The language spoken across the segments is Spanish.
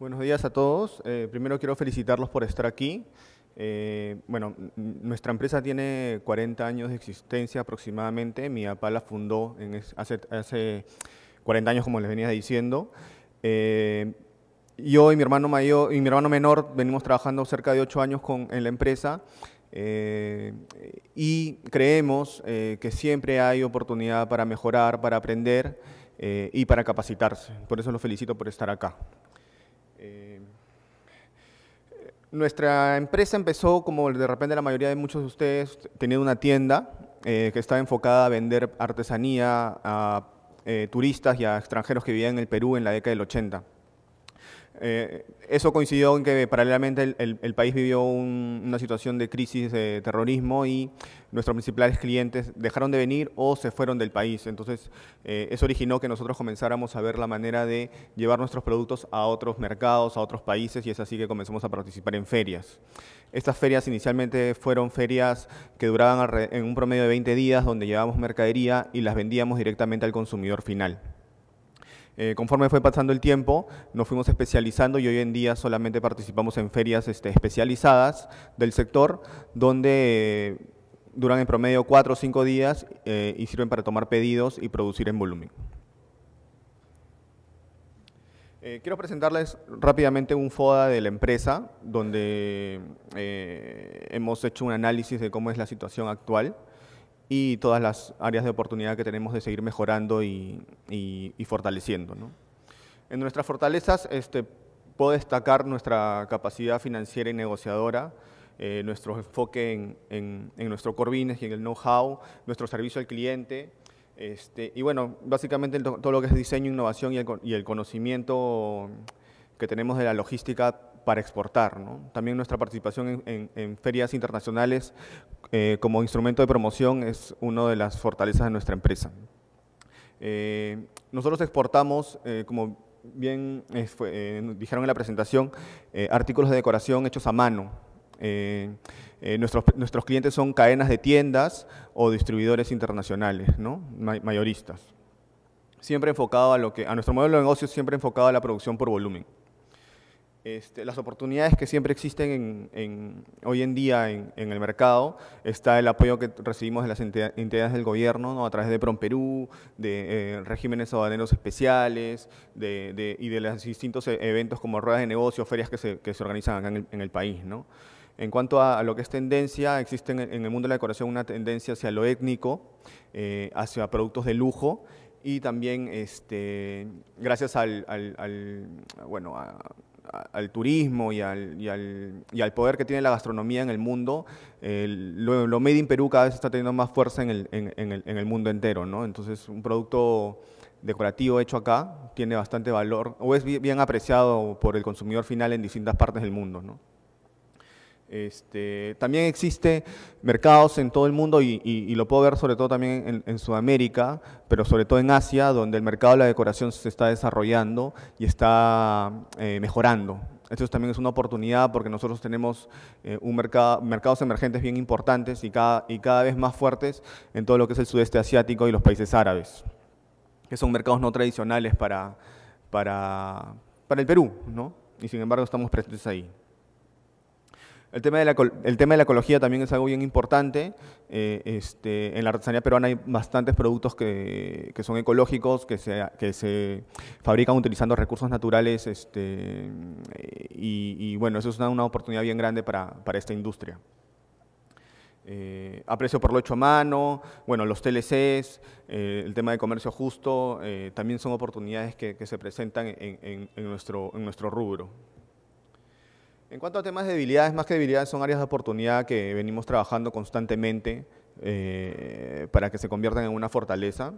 Buenos días a todos. Eh, primero quiero felicitarlos por estar aquí. Eh, bueno, nuestra empresa tiene 40 años de existencia aproximadamente. Mi papá la fundó en hace, hace, 40 años, como les venía diciendo. Eh, yo y mi hermano mayor y mi hermano menor venimos trabajando cerca de 8 años con, en la empresa. y creemos que siempre hay oportunidad para mejorar, para aprender y para capacitarse. Por eso los felicito por estar acá. Em, nuestra empresa empezó, como de repente la mayoría de muchos de ustedes, teniendo una tienda eh, que estaba enfocada a vender artesanía a eh, turistas y a extranjeros que vivían en el Perú en la década del 80. Eh, eso coincidió en que paralelamente el, país vivió una situación de crisis de terrorismo y nuestros principales clientes dejaron de venir o se fueron del país. Entonces, eh, eso originó que nosotros comenzáramos a ver la manera de llevar nuestros productos a otros mercados, a otros países, y es así que comenzamos a participar en ferias. Estas ferias inicialmente fueron ferias que duraban en un promedio de 20 días, donde llevábamos mercadería y las vendíamos directamente al consumidor final. Eh, conforme fue pasando el tiempo, nos fuimos especializando y hoy en día solamente participamos en ferias este, especializadas del sector, donde eh, duran en promedio cuatro o cinco días eh, y sirven para tomar pedidos y producir en volumen. quiero presentarles rápidamente un FODA de la empresa, donde hemos hecho un análisis de cómo es la situación actual y todas las áreas de oportunidad que tenemos de seguir mejorando y, fortaleciendo. En nuestras fortalezas este, puedo destacar nuestra capacidad financiera y negociadora, eh, nuestro enfoque en, nuestro corbines y en el know-how, nuestro servicio al cliente, este, y bueno, básicamente todo lo que es diseño, innovación y el, y el conocimiento que tenemos de la logística para exportar. También nuestra participación en, ferias internacionales eh, como instrumento de promoción es una de las fortalezas de nuestra empresa. Eh, nosotros exportamos, eh, como bien dijeron en la presentación, artículos de decoración hechos a mano. nuestros, nuestros clientes son cadenas de tiendas o distribuidores internacionales, mayoristas. Siempre enfocado a lo que, a nuestro modelo de negocio siempre enfocado a la producción por volumen. Este, las oportunidades que siempre existen en, hoy en día en, el mercado está el apoyo que recibimos de las entidades del gobierno a través de PROMPERÚ, de eh, regímenes aduaneros especiales y de los distintos e, eventos como ruedas de negocio, ferias que se, organizan acá en el, país. En cuanto a, lo que es tendencia, existe en, el mundo de la decoración una tendencia hacia lo étnico, eh, hacia productos de lujo y también este, gracias al, al bueno, a, al turismo y al, y, al, y al, poder que tiene la gastronomía en el mundo, lo, Made in Perú cada vez está teniendo más fuerza en el, en, en, en el, mundo entero, ¿no? Entonces, un producto decorativo hecho acá tiene bastante valor o es bien apreciado por el consumidor final en distintas partes del mundo, ¿no? Este, también existe mercados en todo el mundo y, lo puedo ver sobre todo también en, Sudamérica, pero sobre todo en Asia, donde el mercado de la decoración se está desarrollando y está eh, mejorando. Esto también es una oportunidad porque nosotros tenemos eh, un mercado, mercados emergentes bien importantes y cada, y cada vez más fuertes en todo lo que es el sudeste asiático y los países árabes, que son mercados no tradicionales para, para, para el Perú, ¿no? Y sin embargo estamos presentes ahí. El tema, de la, ecología también es algo bien importante. Eh, este, en la artesanía peruana hay bastantes productos que, son ecológicos, que se, fabrican utilizando recursos naturales este, y, bueno, eso es una, oportunidad bien grande para, esta industria. Eh, aprecio por lo hecho a mano, bueno, los TLCs, eh, el tema de comercio justo, también son oportunidades que, se presentan en nuestro rubro. En cuanto a temas de debilidades, más que debilidades son áreas de oportunidad que venimos trabajando constantemente eh, para que se conviertan en una fortaleza.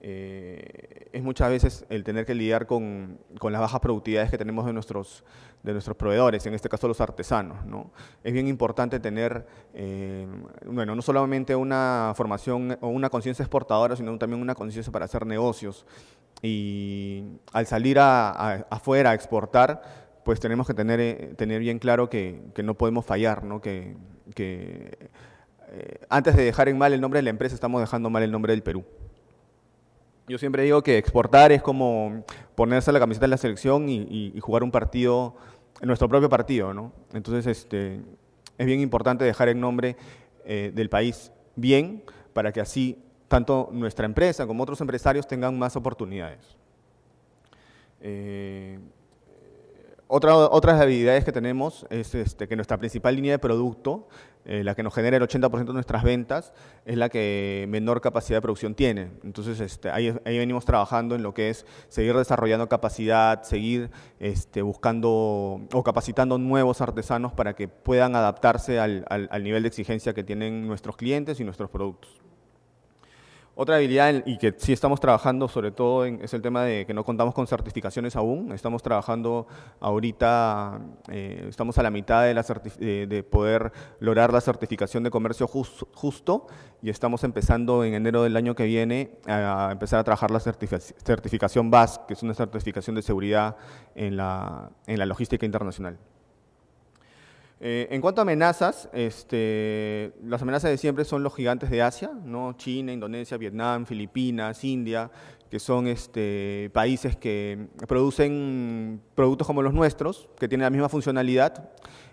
Eh, es muchas veces el tener que lidiar con, las bajas productividades que tenemos de nuestros, de nuestros proveedores, en este caso los artesanos. ¿no? Es bien importante tener, eh, bueno, no solamente una formación o una conciencia exportadora, sino también una conciencia para hacer negocios. Y al salir a, afuera a exportar, pues tenemos que tener, eh, tener bien claro que, no podemos fallar, ¿no? que, eh, antes de dejar en mal el nombre de la empresa estamos dejando mal el nombre del Perú. Yo siempre digo que exportar es como ponerse la camiseta de la selección y, jugar un partido, nuestro propio partido. Entonces este, es bien importante dejar el nombre eh, del país bien para que así tanto nuestra empresa como otros empresarios tengan más oportunidades. Otra, otras habilidades que tenemos es este, que nuestra principal línea de producto, eh, la que nos genera el 80% de nuestras ventas, es la que menor capacidad de producción tiene. Entonces, este, ahí, venimos trabajando en lo que es seguir desarrollando capacidad, seguir este, buscando o capacitando nuevos artesanos para que puedan adaptarse al nivel de exigencia que tienen nuestros clientes y nuestros productos. Otra habilidad y que sí estamos trabajando, sobre todo, en, es el tema de que no contamos con certificaciones aún. Estamos trabajando ahorita, eh, estamos a la mitad de, la de, poder lograr la certificación de comercio justo y estamos empezando en enero del año que viene a, empezar a trabajar la certificación BAS, que es una certificación de seguridad en la logística internacional. Eh, en cuanto a amenazas, este, las amenazas de siempre son los gigantes de Asia, ¿no? China, Indonesia, Vietnam, Filipinas, India, que son este, países que producen productos como los nuestros, que tienen la misma funcionalidad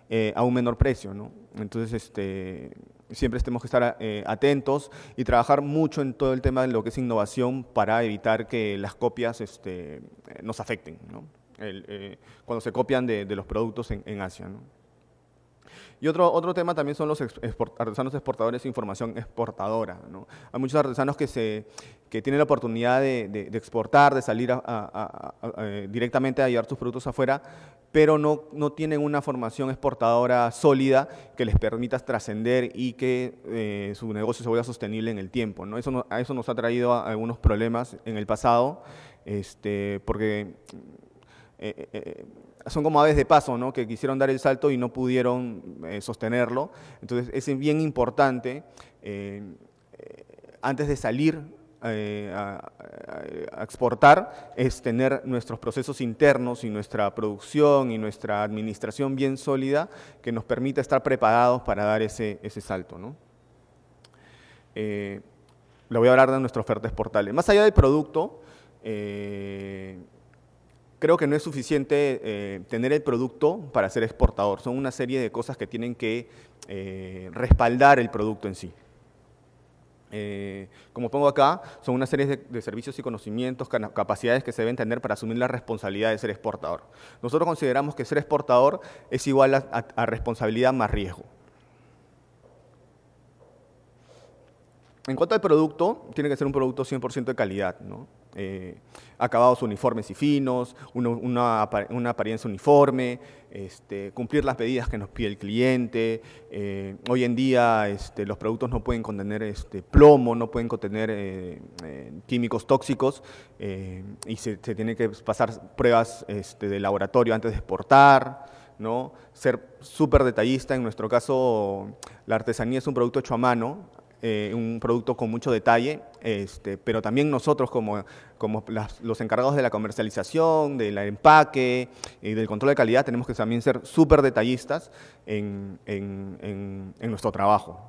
eh, a un menor precio. Entonces, este, siempre tenemos que estar eh, atentos y trabajar mucho en todo el tema de lo que es innovación para evitar que las copias este, nos afecten, cuando se copian de, los productos en, Asia. ¿no? Y otro, otro tema también son los artesanos exportadores de información exportadora. ¿no? Hay muchos artesanos que, se, tienen la oportunidad de, exportar, de salir eh, directamente a llevar sus productos afuera, pero no, no tienen una formación exportadora sólida que les permita trascender y que eh, su negocio se vuelva sostenible en el tiempo. ¿no? Eso, a eso nos ha traído algunos problemas en el pasado, este, porque... Eh, son como aves de paso, ¿no? que quisieron dar el salto y no pudieron eh, sostenerlo. Entonces es bien importante, eh, eh, antes de salir a, exportar, es tener nuestros procesos internos y nuestra producción y nuestra administración bien sólida que nos permita estar preparados para dar ese, ese salto. ¿no? le voy a hablar de nuestra ofertas exportable. Más allá del producto, creo que no es suficiente eh, tener el producto para ser exportador. Son una serie de cosas que tienen que eh, respaldar el producto en sí. Eh, como pongo acá, son una serie de, servicios y conocimientos, capacidades que se deben tener para asumir la responsabilidad de ser exportador. Nosotros consideramos que ser exportador es igual a, responsabilidad más riesgo. En cuanto al producto, tiene que ser un producto 100% de calidad. ¿no? Eh, acabados uniformes y finos, una, apariencia uniforme, este, cumplir las medidas que nos pide el cliente. Eh, hoy en día este, los productos no pueden contener este, plomo, no pueden contener eh, químicos tóxicos y se, tienen que pasar pruebas de laboratorio antes de exportar. ¿no? Ser súper detallista, en nuestro caso la artesanía es un producto hecho a mano, eh, un producto con mucho detalle, este, pero también nosotros como, como los encargados de la comercialización, del empaque y del control de calidad, tenemos que también ser súper detallistas en, nuestro trabajo.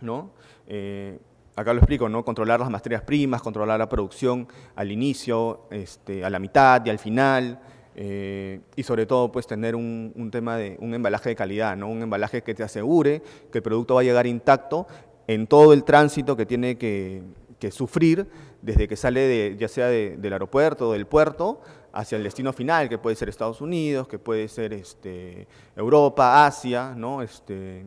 ¿no? Eh, acá lo explico, ¿no? Controlar las materias primas, controlar la producción al inicio, este, a la mitad y al final. Eh, y sobre todo, pues tener un, un, tema de un embalaje de calidad, ¿no? Un embalaje que te asegure que el producto va a llegar intacto en todo el tránsito que tiene que, sufrir desde que sale ya sea del aeropuerto o del puerto hacia el destino final, que puede ser Estados Unidos, que puede ser este, Europa, Asia, ¿no? Este,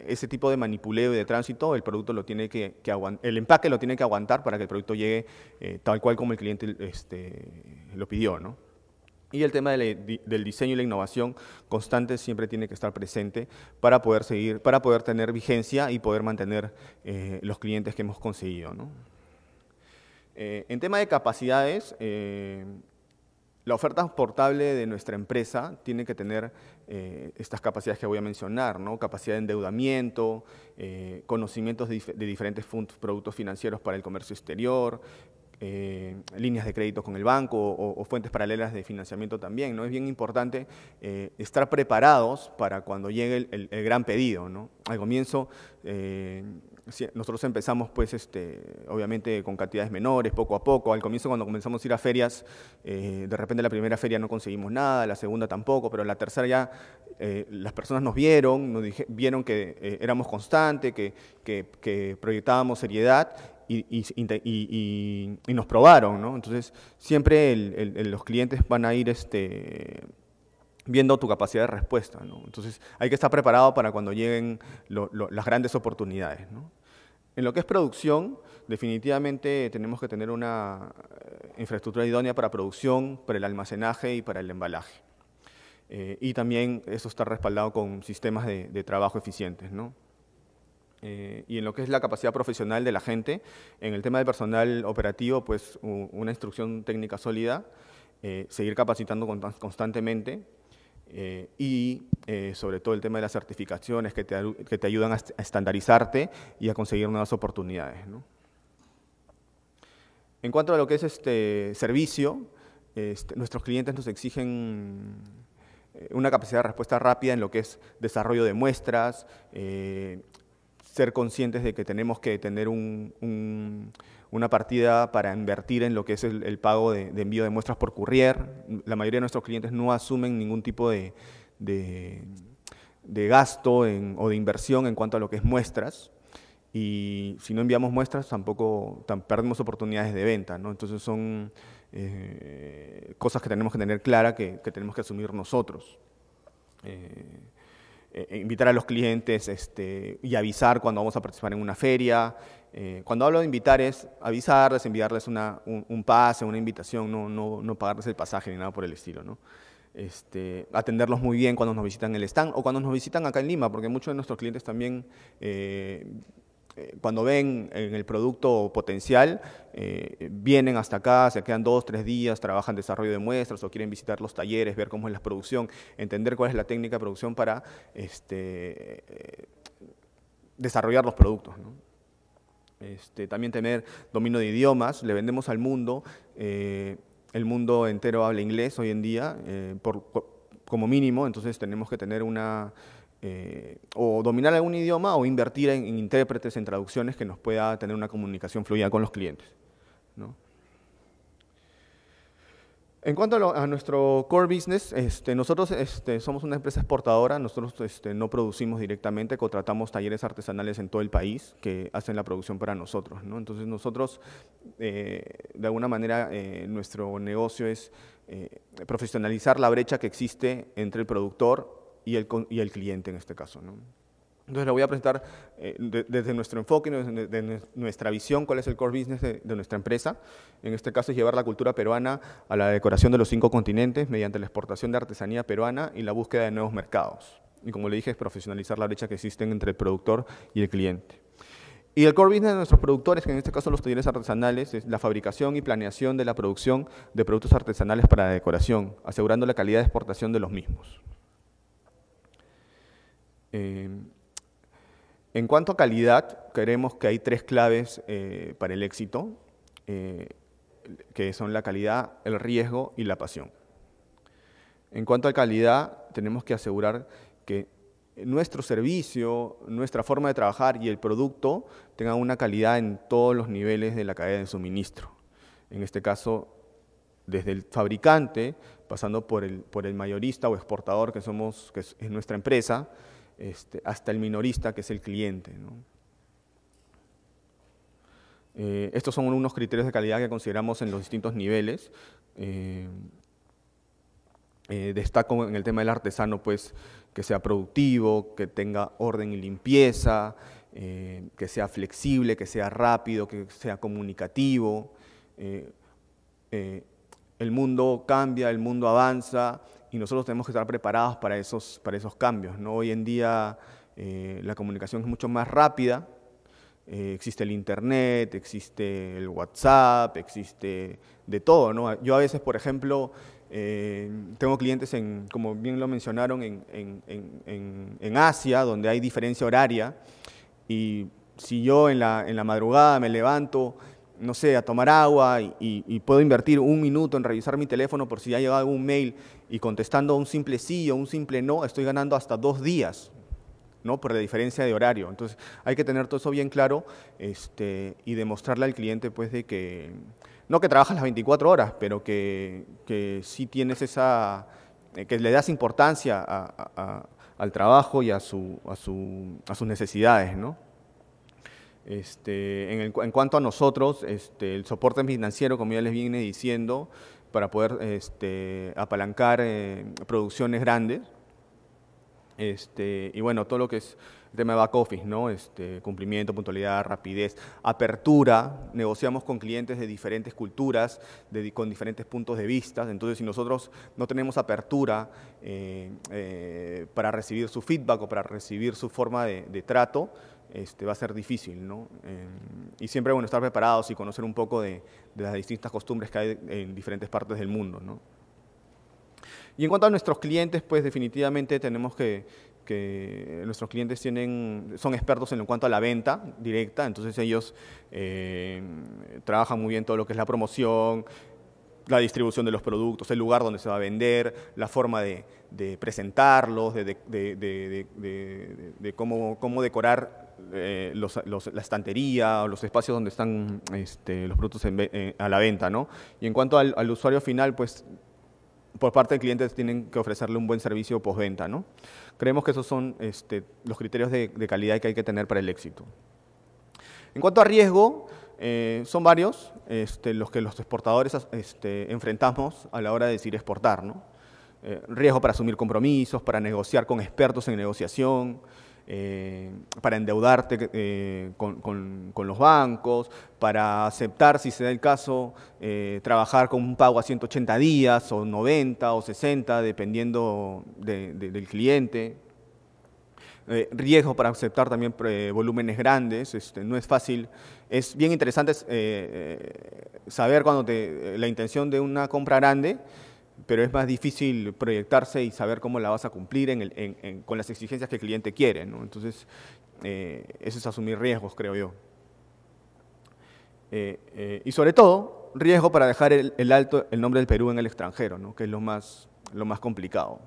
ese tipo de manipuleo y de tránsito, el producto lo tiene que, el empaque lo tiene que aguantar para que el producto llegue eh, tal cual como el cliente este, lo pidió, ¿no? Y el tema del diseño y la innovación constante siempre tiene que estar presente para poder seguir, para poder tener vigencia y poder mantener eh, los clientes que hemos conseguido. Eh, en tema de capacidades, eh, la oferta portable de nuestra empresa tiene que tener estas capacidades que voy a mencionar, capacidad de endeudamiento, conocimientos de diferentes productos financieros para el comercio exterior, eh, líneas de crédito con el banco o, fuentes paralelas de financiamiento también. ¿no? Es bien importante eh, estar preparados para cuando llegue el, gran pedido. ¿no? Al comienzo eh, nosotros empezamos, pues, este, obviamente con cantidades menores, poco a poco. Al comienzo, cuando comenzamos a ir a ferias, eh, de repente la primera feria no conseguimos nada, la segunda tampoco, pero la tercera ya eh, las personas nos vieron, nos vieron que eh, éramos constantes, que, proyectábamos seriedad y, nos probaron, ¿no? Entonces, siempre los clientes van a ir, este viendo tu capacidad de respuesta. ¿no? Entonces hay que estar preparado para cuando lleguen las grandes oportunidades. En lo que es producción, definitivamente tenemos que tener una eh, infraestructura idónea para producción, para el almacenaje y para el embalaje. Eh, y también eso está respaldado con sistemas de, trabajo eficientes. Eh, y en lo que es la capacidad profesional de la gente, en el tema de personal operativo, pues una instrucción técnica sólida, seguir capacitando constantemente, eh, y eh, sobre todo el tema de las certificaciones que te, ayudan a estandarizarte y a conseguir nuevas oportunidades. En cuanto a lo que es este servicio, este, nuestros clientes nos exigen eh, una capacidad de respuesta rápida en lo que es desarrollo de muestras, ser conscientes de que tenemos que tener una partida para invertir en lo que es el, pago de, envío de muestras por courier. La mayoría de nuestros clientes no asumen ningún tipo de, gasto o de inversión en cuanto a lo que es muestras. Y si no enviamos muestras, tampoco perdemos oportunidades de venta. Entonces son eh, cosas que tenemos que tener clara, que, tenemos que asumir nosotros. Eh, eh, eh, invitar a los clientes este, y avisar cuando vamos a participar en una feria. Eh, cuando hablo de invitar es avisarles, enviarles un, pase, una invitación, no, no, pagarles el pasaje ni nada por el estilo. Este, atenderlos muy bien cuando nos visitan el stand o cuando nos visitan acá en Lima, porque muchos de nuestros clientes también eh, cuando ven en el producto potencial, eh, vienen hasta acá, se quedan dos, tres días, trabajan desarrollo de muestras o quieren visitar los talleres, ver cómo es la producción, entender cuál es la técnica de producción para este, eh, desarrollar los productos. Este, también tener dominio de idiomas, le vendemos al mundo, el mundo entero habla inglés hoy en día, como mínimo, entonces tenemos que tener una eh, o dominar algún idioma o invertir en, intérpretes, en traducciones que nos pueda tener una comunicación fluida con los clientes. En cuanto a, nuestro core business, este, nosotros este, somos una empresa exportadora, nosotros este, no producimos directamente, contratamos talleres artesanales en todo el país que hacen la producción para nosotros. Entonces nosotros, eh, de alguna manera, eh, nuestro negocio es profesionalizar la brecha que existe entre el productor y el, cliente en este caso. Entonces le voy a presentar eh, desde nuestro enfoque, desde nuestra visión, cuál es el core business de, nuestra empresa. En este caso es llevar la cultura peruana a la decoración de los cinco continentes mediante la exportación de artesanía peruana y la búsqueda de nuevos mercados. Y como le dije, es profesionalizar la brecha que existe entre el productor y el cliente. Y el core business de nuestros productores, que en este caso los talleres artesanales, es la fabricación y planeación de la producción de productos artesanales para la decoración, asegurando la calidad de exportación de los mismos. Eh, en cuanto a calidad, creemos que hay tres claves eh, para el éxito, eh, que son la calidad, el riesgo y la pasión. En cuanto a calidad, tenemos que asegurar que nuestro servicio, nuestra forma de trabajar y el producto tengan una calidad en todos los niveles de la cadena de suministro. En este caso, desde el fabricante, pasando por el, por el mayorista o exportador que somos, que es nuestra empresa, este, hasta el minorista que es el cliente. Eh, estos son unos criterios de calidad que consideramos en los distintos niveles. Eh, eh, destaco en el tema del artesano, pues, que sea productivo, que tenga orden y limpieza, que sea flexible, que sea rápido, que sea comunicativo. el mundo cambia, el mundo avanza, y nosotros tenemos que estar preparados para esos, para esos cambios. ¿no? Hoy en día eh, la comunicación es mucho más rápida, eh, existe el Internet, existe el WhatsApp, existe de todo. Yo a veces, por ejemplo, eh, tengo clientes, en, como bien lo mencionaron, en, en, en, en, Asia, donde hay diferencia horaria, y si yo en la, en la madrugada me levanto, no sé, a tomar agua y, puedo invertir un minuto en revisar mi teléfono por si ha llegado algún mail y contestando un simple sí o un simple no, estoy ganando hasta dos días, ¿no? Por la diferencia de horario. Entonces, hay que tener todo eso bien claro este, y demostrarle al cliente, pues, de que, no que trabajas las 24 horas, pero que, que sí tienes esa, eh, que le das importancia al trabajo y a, su, a, su, a sus necesidades, ¿no? Este, en, cuanto a nosotros, este, el soporte financiero, como ya les viene diciendo, para poder este, apalancar eh, producciones grandes. Este, y bueno, todo lo que es el tema de back office, cumplimiento, puntualidad, rapidez, apertura. Negociamos con clientes de diferentes culturas, con diferentes puntos de vista. Entonces, si nosotros no tenemos apertura eh, eh, para recibir su feedback o para recibir su forma de trato, este, va a ser difícil, ¿no? y siempre, bueno, estar preparados y conocer un poco de, las distintas costumbres que hay en diferentes partes del mundo, ¿no? Y en cuanto a nuestros clientes, pues definitivamente tenemos que, que nuestros clientes tienen, son expertos en cuanto a la venta directa, entonces ellos eh, trabajan muy bien todo lo que es la promoción, la distribución de los productos, el lugar donde se va a vender, la forma de, presentarlos, de, cómo, decorar eh, la estantería o los espacios donde están este, los productos eh, a la venta, ¿no? Y en cuanto al, usuario final, pues por parte del cliente tienen que ofrecerle un buen servicio postventa, ¿no? Creemos que esos son este, los criterios de, calidad que hay que tener para el éxito. En cuanto a riesgo, eh, son varios este, los que los exportadores enfrentamos a la hora de decir exportar, ¿no? riesgo para asumir compromisos, para negociar con expertos en negociación, eh, para endeudarte eh, con, los bancos, para aceptar, si se da el caso, eh, trabajar con un pago a 180 días o 90 o 60, dependiendo del cliente. riesgo para aceptar también volúmenes grandes, este, no es fácil. Es bien interesante saber cuando te, la intención de una compra grande pero es más difícil proyectarse y saber cómo la vas a cumplir con las exigencias que el cliente quiere. Entonces, eh, eso es asumir riesgos, creo yo. Eh, eh, y sobre todo, riesgo para dejar el, alto el nombre del Perú en el extranjero, que es lo más, lo más complicado.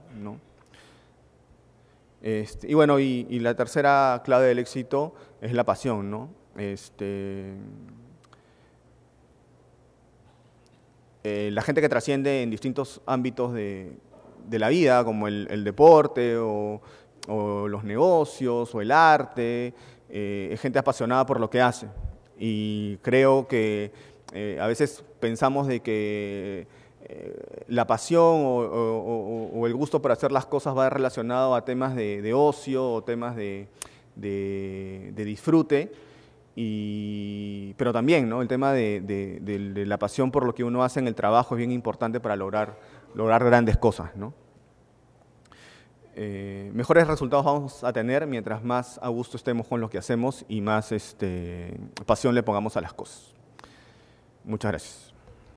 Este, y bueno, y, la tercera clave del éxito es la pasión. ¿no? Este, Eh, la gente que trasciende en distintos ámbitos de, la vida, como el, deporte o, los negocios o el arte, eh, es gente apasionada por lo que hace. Y creo que eh, a veces pensamos de que la pasión o, el gusto por hacer las cosas va relacionado a temas de, ocio o temas de disfrute, y, pero también el tema de, la pasión por lo que uno hace en el trabajo es bien importante para lograr, lograr grandes cosas. Eh, mejores resultados vamos a tener mientras más a gusto estemos con lo que hacemos y más este, pasión le pongamos a las cosas. Muchas gracias.